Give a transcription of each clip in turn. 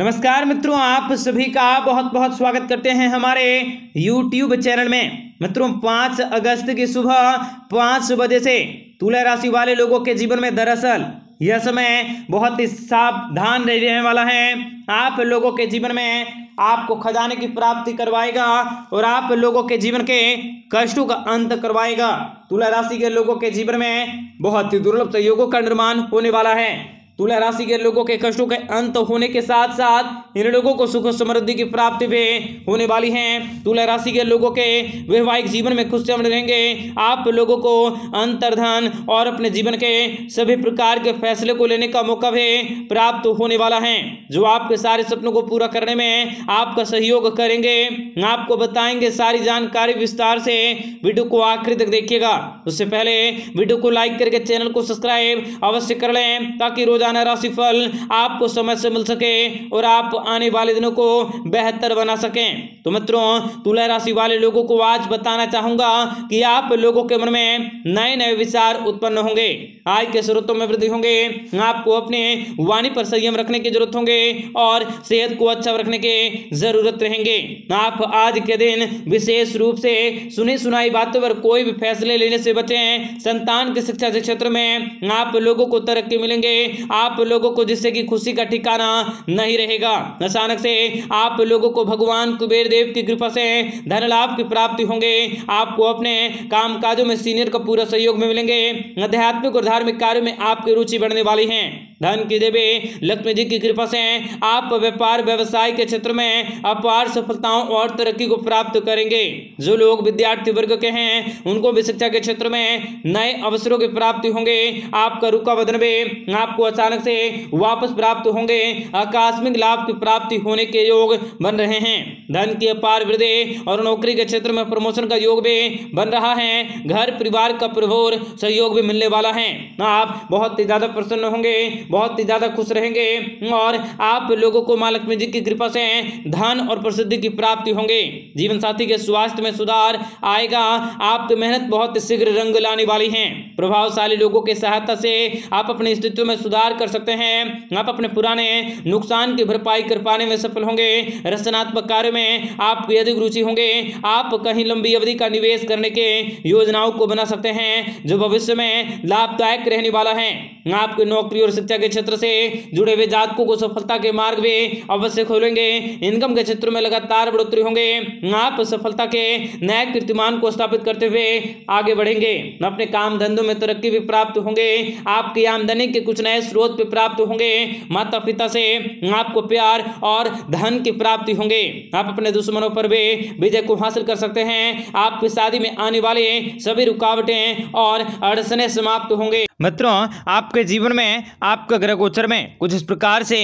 नमस्कार मित्रों आप सभी का बहुत बहुत स्वागत करते हैं हमारे YouTube चैनल में मित्रों पाँच अगस्त की सुबह पाँच बजे से तुला राशि वाले लोगों के जीवन में दरअसल यह समय बहुत ही सावधान रहने वाला है आप लोगों के जीवन में आपको खजाने की प्राप्ति करवाएगा और आप लोगों के जीवन के कष्टों का अंत करवाएगा तुला राशि के लोगों के जीवन में बहुत ही दुर्लभ सहयोगों का निर्माण होने वाला है तुला राशि के लोगों के कष्टों के अंत होने के साथ साथ इन लोगों को सुख समृद्धि की प्राप्ति भी होने वाली है तुला राशि के लोगों के वैवाहिक जीवन में खुश रहेंगे आप लोगों को अंतर्धन और अपने जीवन के सभी प्रकार के फैसले को लेने का मौका भी प्राप्त होने वाला है जो आपके सारे सपनों को पूरा करने में आपका सहयोग करेंगे आपको बताएंगे सारी जानकारी विस्तार से वीडियो को आखिरी तक देखिएगा उससे पहले वीडियो को लाइक करके चैनल को सब्सक्राइब अवश्य कर लें ताकि रोजा रोजाना राशिफल आपको समय से मिल सके और आप आने वाले दिनों को बेहतर बना सकें तो मित्रों तुला राशि वाले लोगों को आज बताना चाहूंगा कि आप लोगों के मन में नए नए विचार उत्पन्न होंगे आय के स्रोतों में वृद्धि होंगे आपको अपने वाणी पर संयम रखने की जरूरत होंगे और सेहत को अच्छा रखने की जरूरत रहेंगे आप आज के दिन विशेष रूप से सुनी सुनाई बातों पर कोई भी फैसले लेने से बचें संतान की शिक्षा के क्षेत्र में आप लोगों को तरक्की मिलेंगे आप लोगों को जिससे कि खुशी का ठिकाना नहीं रहेगा अचानक से आप लोगों को भगवान कुबेर देव की कृपा से धन लाभ की प्राप्ति होंगे आपको अपने काम काजों में सीनियर का पूरा सहयोग में मिलेंगे आध्यात्मिक और धार्मिक कार्यो में आपकी रुचि बढ़ने वाली है धन की देवी लक्ष्मी जी की कृपा से आप व्यापार व्यवसाय के क्षेत्र में अपार सफलताओं और तरक्की को प्राप्त करेंगे जो लोग विद्यार्थी वर्ग के हैं उनको भी शिक्षा के क्षेत्र में नए अवसरों की प्राप्ति होंगे आपका रुका बदन भी आपको अचानक से वापस प्राप्त होंगे आकस्मिक लाभ की प्राप्ति होने के योग बन रहे हैं धन की अपार वृद्धि और नौकरी के क्षेत्र में प्रमोशन का योग भी बन रहा है घर परिवार का प्रभुर सहयोग भी मिलने वाला है आप बहुत ही ज़्यादा प्रसन्न होंगे बहुत ही ज़्यादा खुश रहेंगे और आप लोगों को माँ लक्ष्मी जी की कृपा से धन और प्रसिद्धि की प्राप्ति होंगे जीवन साथी के स्वास्थ्य में सुधार आएगा आपकी मेहनत बहुत शीघ्र रंग लाने वाली है प्रभावशाली लोगों की सहायता से आप अपनी स्थितियों में सुधार कर सकते हैं आप अपने पुराने नुकसान की भरपाई कर पाने में सफल होंगे रचनात्मक कार्य में में आप यदि रुचि होंगे आप कहीं लंबी अवधि का निवेश करने के योजनाओं को बना सकते हैं जो भविष्य में लाभदायक रहने वाला है आपके नौकरी और शिक्षा के क्षेत्र से जुड़े हुए जातकों को सफलता के मार्ग भी अवश्य खोलेंगे इनकम के क्षेत्र में लगातार बढ़ोतरी होंगे आप सफलता के नए कीर्तिमान को स्थापित करते हुए आगे बढ़ेंगे अपने काम धंधों में तरक्की भी प्राप्त होंगे आपकी आमदनी के कुछ नए स्रोत भी प्राप्त होंगे माता पिता से आपको प्यार और धन की प्राप्ति होंगे आप आप अपने दुश्मनों पर भी विजय को हासिल कर सकते हैं आपकी शादी में आने वाले सभी रुकावटें और अड़सने समाप्त होंगे मित्रों आपके जीवन में आपके ग्रह गोचर में कुछ इस प्रकार से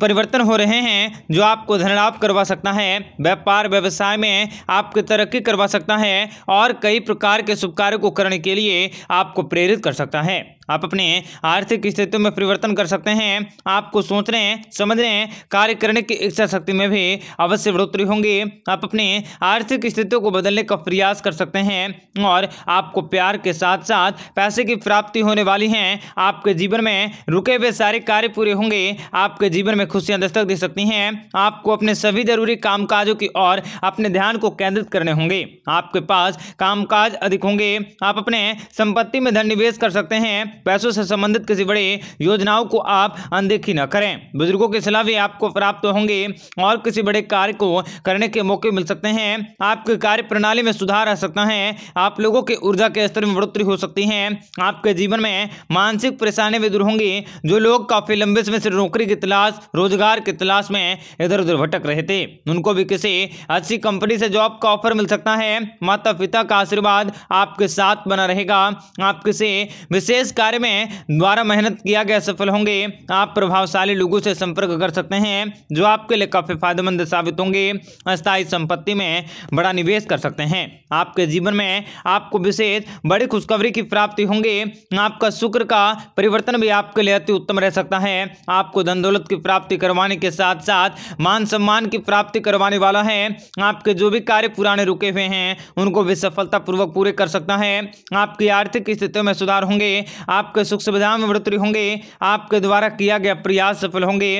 परिवर्तन हो रहे हैं जो आपको धन लाभ करवा सकता है व्यापार व्यवसाय में आपकी तरक्की करवा सकता है और कई प्रकार के शुभ कार्य को करने के लिए आपको प्रेरित कर सकता है आप अपने आर्थिक स्थितियों में परिवर्तन कर सकते हैं आपको सोचने समझने कार्य करने की इच्छा शक्ति में भी अवश्य बढ़ोतरी होंगी आप अपने आर्थिक स्थितियों को बदलने का प्रयास कर सकते हैं और आपको प्यार के साथ साथ पैसे की प्राप्ति होने वाली वाली हैं आपके जीवन में रुके हुए सारे कार्य पूरे होंगे आपके जीवन में खुशियां दस्तक दे सकती हैं आपको अपने सभी जरूरी कामकाजों की ओर अपने ध्यान को केंद्रित करने होंगे आपके पास कामकाज अधिक होंगे आप अपने संपत्ति में धन निवेश कर सकते हैं पैसों से संबंधित किसी बड़े योजनाओं को आप अनदेखी न करें बुजुर्गों की सलाह भी आपको प्राप्त होंगे और किसी बड़े कार्य को करने के मौके मिल सकते हैं आपके कार्य प्रणाली में सुधार आ सकता है आप लोगों की ऊर्जा के स्तर में बढ़ोतरी हो सकती है आपके जीवन में मानसिक परेशानी भी दूर होंगी जो लोग काफ़ी लंबे समय से नौकरी की तलाश रोजगार की तलाश में इधर उधर भटक रहे थे उनको भी किसी अच्छी कंपनी से जॉब का ऑफर मिल सकता है माता पिता का आशीर्वाद आपके साथ बना रहेगा आप किसी विशेष कार्य में द्वारा मेहनत किया गया सफल होंगे आप प्रभावशाली लोगों से संपर्क कर सकते हैं जो आपके लिए काफ़ी फायदेमंद साबित होंगे अस्थायी संपत्ति में बड़ा निवेश कर सकते हैं आपके जीवन में आपको विशेष बड़ी खुशखबरी की प्राप्ति होंगे आपका शुक्र का परिवर्तन भी आपके लिए अति उत्तम रह सकता है आपको धन दौलत की प्राप्ति करवाने के साथ साथ मान सम्मान की प्राप्ति करवाने वाला है आपके जो भी कार्य पुराने रुके हुए हैं उनको भी सफलतापूर्वक पूरे कर सकता है आपकी आर्थिक स्थितियों में सुधार होंगे आपके सुख सुविधा में बढ़ोतरी होंगे आपके द्वारा किया गया प्रयास सफल होंगे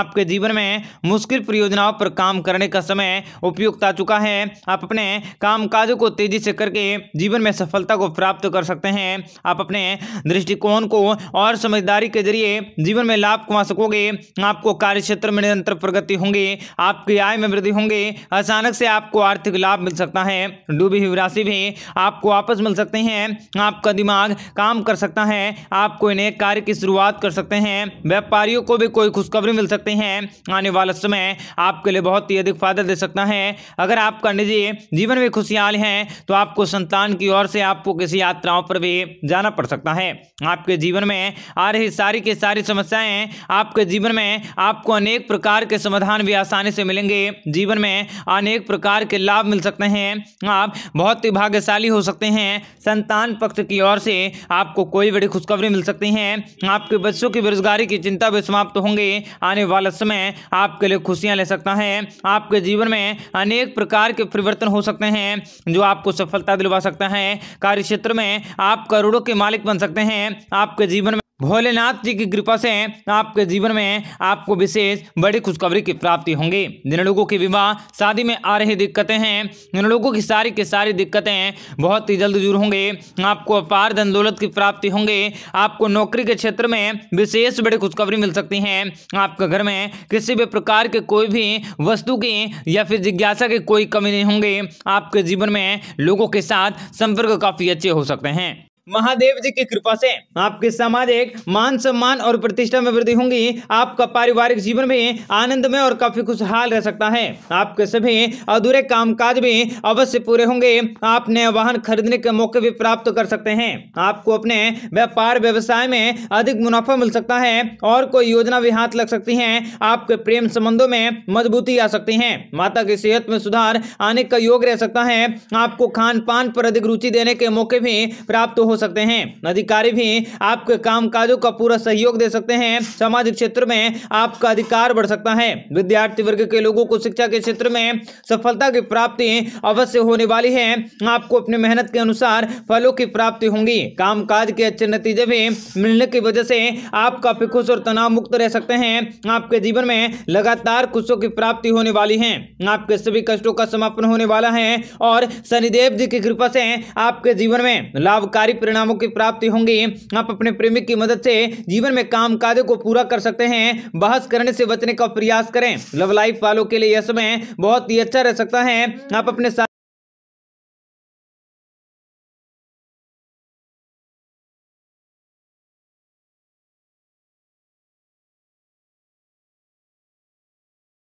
आपके जीवन में मुश्किल परियोजनाओं पर काम करने का समय उपयुक्त आ चुका है आप अपने कामकाजों को तेजी से करके जीवन में सफलता को प्राप्त कर सकते हैं आप अपने दृष्टि दृष्टिकोण को और समझदारी के जरिए जीवन में लाभ कमा सकोगे आपको कार्य क्षेत्र में निरंतर प्रगति होंगे आपकी आय में वृद्धि होंगे अचानक से आपको आर्थिक लाभ मिल सकता है डूबी हुई राशि भी आपको वापस मिल सकते हैं आपका दिमाग काम कर सकता है आप कोई नए कार्य की शुरुआत कर सकते हैं व्यापारियों को भी कोई खुशखबरी मिल सकते हैं आने वाला समय आपके लिए बहुत ही अधिक फायदा दे सकता है अगर आपका निजी जीवन में खुशहाल है तो आपको संतान की ओर से आपको किसी यात्राओं पर भी जाना पड़ सकता है आपके जीवन में आ रही सारी की सारी समस्याएं आपके जीवन में आपको अनेक प्रकार के समाधान भी आसानी से मिलेंगे जीवन में अनेक प्रकार के लाभ मिल सकते हैं आप बहुत ही भाग्यशाली हो सकते हैं संतान पक्ष की ओर से आपको कोई बड़ी खुशखबरी मिल सकती है आपके बच्चों की बेरोजगारी की चिंता भी समाप्त तो होंगे आने वाला समय आपके लिए खुशियाँ ले सकता है आपके जीवन में अनेक प्रकार के परिवर्तन हो सकते हैं जो आपको सफलता दिलवा सकता है क्षेत्र में आप करोड़ों के मालिक बन सकते हैं आपके जीवन में भोलेनाथ जी की कृपा से आपके जीवन में आपको विशेष बड़ी खुशखबरी की प्राप्ति होंगी जिन लोगों की विवाह शादी में आ रही दिक्कतें हैं जिन लोगों की सारी की सारी दिक्कतें बहुत ही जल्द दूर होंगे आपको अपार धन दौलत की प्राप्ति होंगे आपको नौकरी के क्षेत्र में विशेष बड़ी खुशखबरी मिल सकती है आपके घर में किसी भी प्रकार के कोई भी वस्तु की या फिर जिज्ञासा की कोई कमी नहीं होंगी आपके जीवन में लोगों के साथ संपर्क काफ़ी अच्छे हो सकते हैं महादेव जी की कृपा से आपके सामाजिक मान सम्मान और प्रतिष्ठा में वृद्धि होंगी आपका पारिवारिक जीवन भी आनंद में और काफी खुशहाल रह सकता है आपके सभी अधूरे कामकाज भी अवश्य पूरे होंगे आप नए वाहन खरीदने के मौके भी प्राप्त कर सकते हैं आपको अपने व्यापार व्यवसाय में अधिक मुनाफा मिल सकता है और कोई योजना भी हाथ लग सकती है आपके प्रेम संबंधों में मजबूती आ सकती है माता की सेहत में सुधार आने का योग रह सकता है आपको खान पान पर अधिक रुचि देने के मौके भी प्राप्त हो सकते हैं अधिकारी भी आपके कामकाजों का पूरा सहयोग दे सकते हैं सामाजिक क्षेत्र में आपका अधिकार बढ़ सकता है विद्यार्थी वर्ग के लोगों को शिक्षा के क्षेत्र में सफलता की प्राप्ति अवश्य होने वाली है आपको अपनी मेहनत के अनुसार फलों की प्राप्ति होंगी काम के अच्छे नतीजे भी मिलने की वजह से आप काफी खुश और तनाव मुक्त रह सकते हैं आपके जीवन में लगातार खुशों की प्राप्ति होने वाली है आपके सभी कष्टों का समापन होने वाला है और शनिदेव जी की कृपा से आपके जीवन में लाभकारी परिणामों की प्राप्ति होंगी आप अपने प्रेमिक की मदद से जीवन में काम कार्यों को पूरा कर सकते हैं बहस करने से बचने का प्रयास करें लव लाइफ वालों के लिए यह समय बहुत ही अच्छा रह सकता है आप अपने